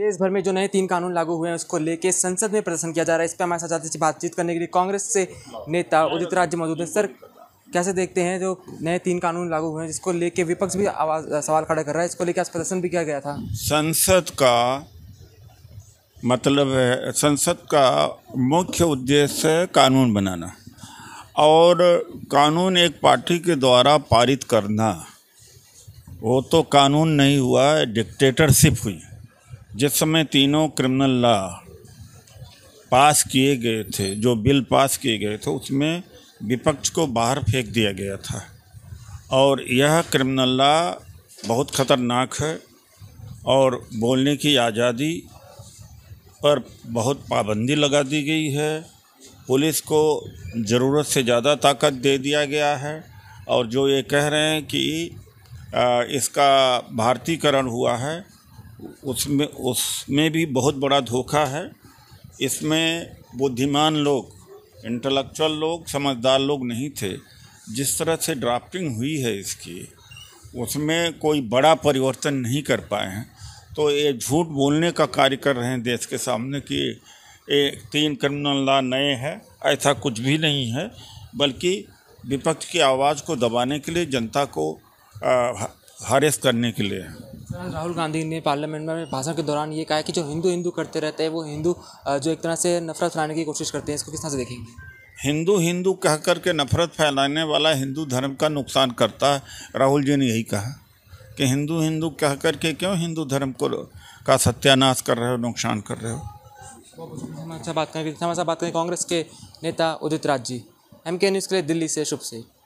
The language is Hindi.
देश भर में जो नए तीन कानून लागू हुए हैं उसको लेके संसद में प्रदर्शन किया जा रहा है इस पर हमारे साथ जाते बातचीत करने के लिए कांग्रेस से नेता उदित राज्य मौजूद है सर कैसे देखते हैं जो नए तीन कानून लागू हुए हैं जिसको लेके विपक्ष भी आवाज सवाल खड़ा कर रहा है इसको लेके आज प्रदर्शन भी किया गया था संसद का मतलब है संसद का मुख्य उद्देश्य कानून बनाना और कानून एक पार्टी के द्वारा पारित करना वो तो कानून नहीं हुआ डिक्टेटरशिप हुई जिस समय तीनों क्रिमिनल लॉ पास किए गए थे जो बिल पास किए गए थे उसमें विपक्ष को बाहर फेंक दिया गया था और यह क्रिमिनल लॉ बहुत ख़तरनाक है और बोलने की आज़ादी पर बहुत पाबंदी लगा दी गई है पुलिस को ज़रूरत से ज़्यादा ताकत दे दिया गया है और जो ये कह रहे हैं कि इसका भारतीकरण हुआ है उसमें उसमें भी बहुत बड़ा धोखा है इसमें बुद्धिमान लोग इंटेलेक्चुअल लोग समझदार लोग नहीं थे जिस तरह से ड्राफ्टिंग हुई है इसकी उसमें कोई बड़ा परिवर्तन नहीं कर पाए हैं तो ये झूठ बोलने का कार्य कर रहे हैं देश के सामने कि ये तीन क्रिमिनल लॉ नए हैं ऐसा कुछ भी नहीं है बल्कि विपक्ष की आवाज़ को दबाने के लिए जनता को हरेस करने के लिए है राहुल गांधी ने पार्लियामेंट में भाषण के दौरान ये कहा कि जो हिंदू हिंदू करते रहते हैं वो हिंदू जो एक तरह से नफरत फैलाने की कोशिश करते हैं इसको किस तरह से देखेंगे हिंदू हिंदू कह कर के नफरत फैलाने वाला हिंदू धर्म का नुकसान करता है राहुल जी ने यही कहा कि हिंदू हिंदू कह कर के क्यों हिंदू धर्म को का सत्यानाश कर रहे हो नुकसान कर रहे हो अच्छा बात करें बात करें कांग्रेस के नेता उदित राज जी एम के न्यूज़ के लिए दिल्ली से शुभ से